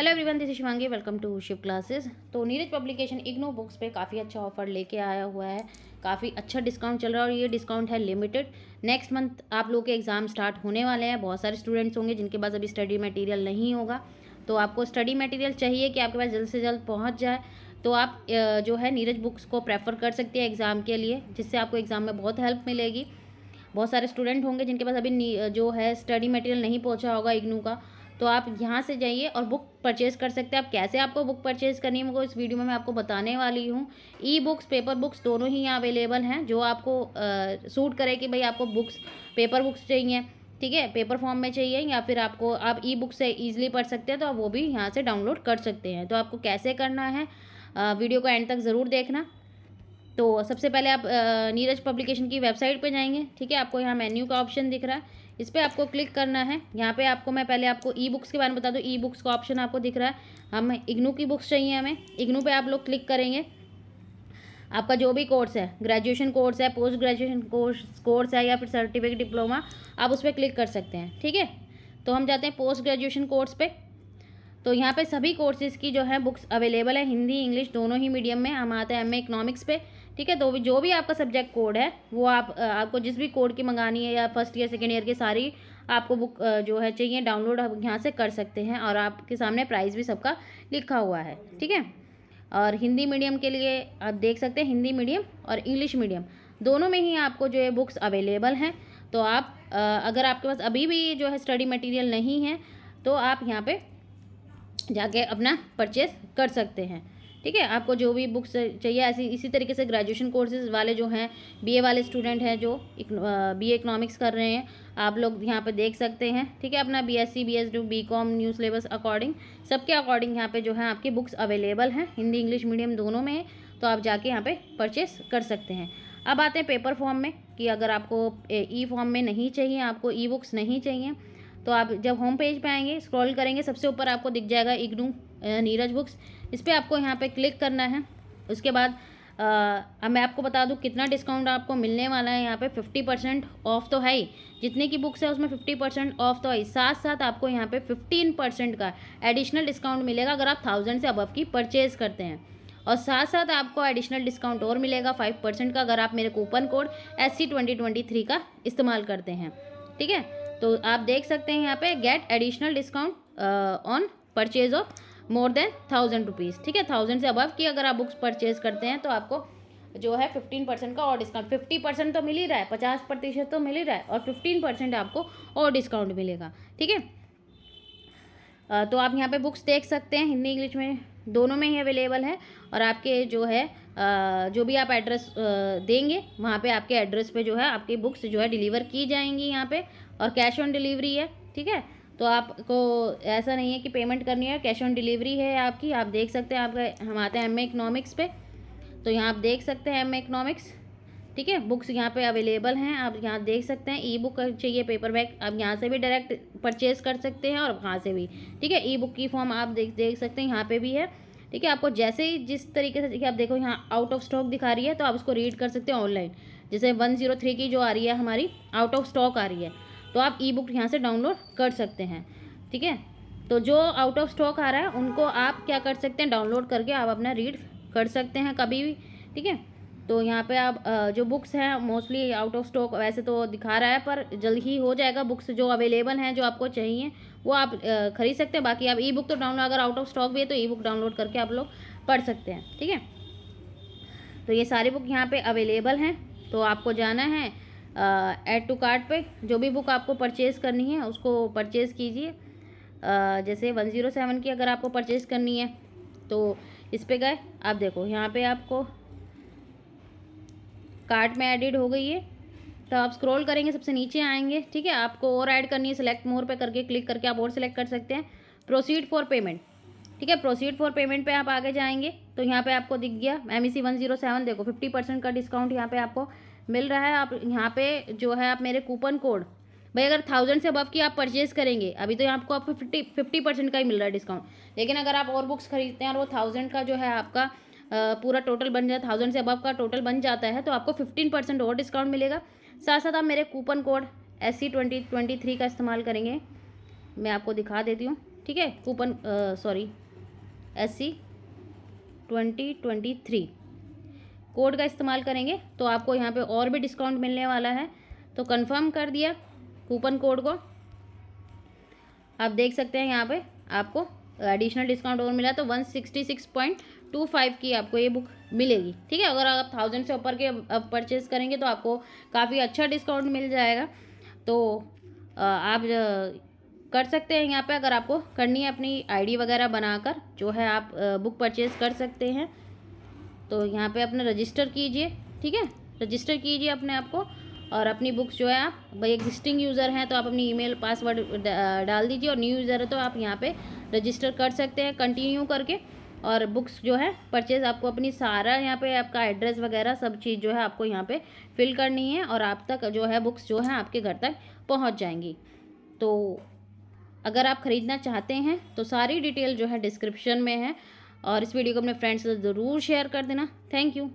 hello everyone this Shivangi welcome to Shiv classes तो Neeraj publication IGNOU books पे काफ़ी अच्छा ऑफर लेके आया हुआ है काफ़ी अच्छा डिस्काउंट चल रहा है और ये डिस्काउंट है लिमिटेड नेक्स्ट मंथ आप लोग के एग्ज़ाम स्टार्ट होने वाले हैं बहुत सारे स्टूडेंट्स होंगे जिनके पास अभी स्टडी मटीरियल नहीं होगा तो आपको स्टडी मटीरियल चाहिए कि आपके पास जल्द से जल्द पहुँच जाए तो आप जो है नीरज बुक्स को प्रेफर कर सकते हैं एग्ज़ाम के लिए जिससे आपको एग्ज़ाम में बहुत हेल्प मिलेगी बहुत सारे स्टूडेंट होंगे जिनके पास अभी जो है स्टडी मटेरियल नहीं पहुँचा होगा इग्नू का तो आप यहाँ से जाइए और बुक परचेज़ कर सकते हैं आप कैसे आपको बुक परचेज़ करनी है वो इस वीडियो में मैं आपको बताने वाली हूँ ई बुक्स पेपर बुक्स दोनों ही यहाँ अवेलेबल हैं जो आपको आ, सूट करे कि भाई आपको बुक्स पेपर बुक्स चाहिए ठीक है पेपर फॉर्म में चाहिए या फिर आपको आप ई बुक से ईजिली पढ़ सकते हैं तो आप वो भी यहाँ से डाउनलोड कर सकते हैं तो आपको कैसे करना है आ, वीडियो को एंड तक ज़रूर देखना तो सबसे पहले आप आ, नीरज पब्लिकेशन की वेबसाइट पे जाएंगे ठीक है आपको यहाँ मेन्यू का ऑप्शन दिख रहा है इस पर आपको क्लिक करना है यहाँ पे आपको मैं पहले आपको ई बुक्स के बारे में बता दूँ ई बुक्स का ऑप्शन आपको दिख रहा है हम इग्नू की बुक्स चाहिए हमें इग्नू पे आप लोग क्लिक करेंगे आपका जो भी कोर्स है ग्रेजुएशन कोर्स है पोस्ट ग्रेजुएशन कोर्स कोर्स है या फिर सर्टिफिकेट डिप्लोमा आप उस पर क्लिक कर सकते हैं ठीक है तो हम जाते हैं पोस्ट ग्रेजुएशन कोर्स पे तो यहाँ पे सभी कोर्सेज़ की जो है बुक्स अवेलेबल है हिंदी इंग्लिश दोनों ही मीडियम में हम आते हैं एम इकनॉमिक्स पे ठीक है तो जो भी आपका सब्जेक्ट कोड है वो आप आपको जिस भी कोड की मंगानी है या फर्स्ट ईयर सेकेंड ईयर की सारी आपको बुक जो है चाहिए डाउनलोड आप यहाँ से कर सकते हैं और आपके सामने प्राइस भी सबका लिखा हुआ है ठीक है और हिंदी मीडियम के लिए आप देख सकते हैं हिंदी मीडियम और इंग्लिश मीडियम दोनों में ही आपको जो है बुक्स अवेलेबल हैं तो आप अगर आपके पास अभी भी जो है स्टडी मटेरियल नहीं है तो आप यहाँ पे जाके अपना परचेज कर सकते हैं ठीक है आपको जो भी बुक्स चाहिए ऐसी इसी तरीके से ग्रेजुएशन कोर्सेज वाले जो हैं बीए वाले स्टूडेंट हैं जो बीए इकोनॉमिक्स कर रहे हैं आप लोग यहाँ पे देख सकते हैं ठीक है अपना BSc BSD BCom new syllabus according सबके अकॉर्डिंग यहाँ पे जो है आपकी बुक्स अवेलेबल हैं हिंदी इंग्लिश मीडियम दोनों में तो आप जाके यहाँ पर परचेस कर सकते हैं अब आते हैं पेपर फॉर्म में कि अगर आपको ई फॉर्म e में नहीं चाहिए आपको ई e बुक्स नहीं चाहिए तो आप जब होम पेज पर आएंगे स्क्रॉल करेंगे सबसे ऊपर आपको दिख जाएगा इग्नू नीरज बुक्स इस पर आपको यहाँ पे क्लिक करना है उसके बाद आ, मैं आपको बता दूँ कितना डिस्काउंट आपको मिलने वाला है यहाँ पे फिफ्टी परसेंट ऑफ तो है ही जितने की बुक्स है उसमें फिफ्टी परसेंट ऑफ तो है साथ साथ आपको यहाँ पे फिफ्टीन परसेंट का एडिशनल डिस्काउंट मिलेगा अगर आप थाउजेंड से अबव की परचेज़ करते हैं और साथ साथ आपको एडिशनल डिस्काउंट और मिलेगा फाइव परसेंट का अगर आप मेरे coupon code S C twenty twenty three का इस्तेमाल करते हैं ठीक है तो आप देख सकते हैं यहाँ पे get additional discount on purchase of more than thousand rupees ठीक है थाउजेंड से अबव की अगर आप बुक्स परचेज करते हैं तो आपको जो है फिफ्टीन परसेंट का और डिस्काउंट फिफ्टी परसेंट तो मिल ही रहा है पचास प्रतिशत तो मिल ही रहा है और फिफ्टीन परसेंट आपको और डिस्काउंट मिलेगा ठीक है तो आप यहाँ पे बुक्स देख सकते हैं हिंदी इंग्लिश में दोनों में ही अवेलेबल है और आपके जो है जो भी आप एड्रेस देंगे वहाँ पर आपके एड्रेस पर जो है आपकी बुक्स जो है डिलीवर की जाएंगी यहाँ पर और कैश ऑन डिलीवरी है ठीक है तो आपको ऐसा नहीं है कि पेमेंट करनी है कैश ऑन डिलीवरी है आपकी आप देख सकते हैं आपका हम आते हैं एम इकनॉमिक्स पे तो यहाँ आप देख सकते हैं एम इकनॉमिक्स ठीक है बुक्स यहाँ पे अवेलेबल हैं आप यहाँ देख सकते हैं ई बुक चाहिए पेपर बैग आप यहाँ से भी डायरेक्ट परचेज कर सकते हैं और वहाँ से भी ठीक है ई बुक की फॉर्म आप देख देख सकते हैं यहाँ पे भी है ठीक है आपको जैसे ही जिस तरीके से आप देखो यहाँ आउट ऑफ स्टॉक दिखा रही है तो आप उसको रीड कर सकते हैं ऑनलाइन जैसे वन जीरो थ्री की जो आ रही है हमारी आउट ऑफ स्टॉक आ रही है तो आप ई बुक यहाँ से डाउनलोड कर सकते हैं ठीक है तो जो आउट ऑफ स्टॉक आ रहा है उनको आप क्या कर सकते हैं डाउनलोड करके आप अपना रीड कर सकते हैं कभी भी ठीक है तो यहाँ पे आप जो बुक्स हैं मोस्टली आउट ऑफ स्टॉक वैसे तो दिखा रहा है पर जल्द ही हो जाएगा बुक्स जो अवेलेबल हैं जो आपको चाहिए वो आप खरीद सकते हैं बाकी आप ई बुक तो डाउनलोड अगर आउट ऑफ स्टॉक भी है तो ई बुक डाउनलोड करके आप लोग पढ़ सकते हैं ठीक है तो ये सारी बुक यहाँ पे अवेलेबल हैं तो आपको जाना है ऐड टू कार्ट पे जो भी बुक आपको परचेज़ करनी है उसको परचेज़ कीजिए जैसे वन ज़ीरो सेवन की अगर आपको परचेज़ करनी है तो इस पर गए आप देखो यहाँ पे आपको कार्ट में एडिड हो गई है तो आप स्क्रॉल करेंगे सबसे नीचे आएंगे ठीक है आपको और ऐड करनी है सिलेक्ट मोर पे करके क्लिक करके आप और सिलेक्ट कर सकते हैं प्रोसीड फॉर पेमेंट ठीक है प्रोसीड फॉर पेमेंट पे आप आगे जाएंगे तो यहाँ पे आपको दिख गया M E C one zero seven देखो फिफ्टी परसेंट का डिस्काउंट यहाँ पे आपको मिल रहा है आप यहाँ पे जो है आप मेरे कूपन कोड भाई अगर थाउजेंड से अबव की आप परचेज करेंगे अभी तो आपको आपको फिफ्टी फिफ्टी परसेंट का ही मिल रहा है डिस्काउंट लेकिन अगर आप और बुक्स खरीदते हैं और वो थाउजेंड का जो है आपका पूरा टोटल बन जाए थाउजेंड से अबव का टोटल बन जाता है तो आपको फिफ्टीन परसेंट और डिस्काउंट मिलेगा साथ साथ आप मेरे coupon code S C twenty twenty three का इस्तेमाल करेंगे मैं आपको दिखा देती हूँ ठीक है coupon sorry S C twenty twenty three code का इस्तेमाल करेंगे तो आपको यहाँ पे और भी डिस्काउंट मिलने वाला है तो कंफर्म कर दिया कूपन कोड को आप देख सकते हैं यहाँ पे आपको एडिशनल डिस्काउंट और मिला तो one sixty six point two five की आपको ये बुक मिलेगी ठीक है अगर आप थाउजेंड से ऊपर के परचेज करेंगे तो आपको काफ़ी अच्छा डिस्काउंट मिल जाएगा तो आप कर सकते हैं यहाँ पे अगर आपको करनी है अपनी आईडी वगैरह बनाकर जो है आप बुक परचेज़ कर सकते हैं तो यहाँ पे अपने रजिस्टर कीजिए ठीक है रजिस्टर कीजिए अपने आप को और अपनी बुक्स जो है आप भाई एग्जिस्टिंग यूज़र हैं तो आप अपनी ईमेल पासवर्ड डाल दीजिए और न्यू यूज़र है तो आप यहाँ पे रजिस्टर कर सकते हैं कंटिन्यू करके और बुक्स जो है परचेज़ आपको अपनी सारा यहाँ पे आपका एड्रेस वगैरह सब चीज़ जो है आपको यहाँ पे फिल करनी है और आप तक जो है बुक्स जो है आपके घर तक पहुँच जाएंगी तो अगर आप ख़रीदना चाहते हैं तो सारी डिटेल जो है डिस्क्रिप्शन में है और इस वीडियो को अपने फ्रेंड्स से ज़रूर शेयर कर देना थैंक यू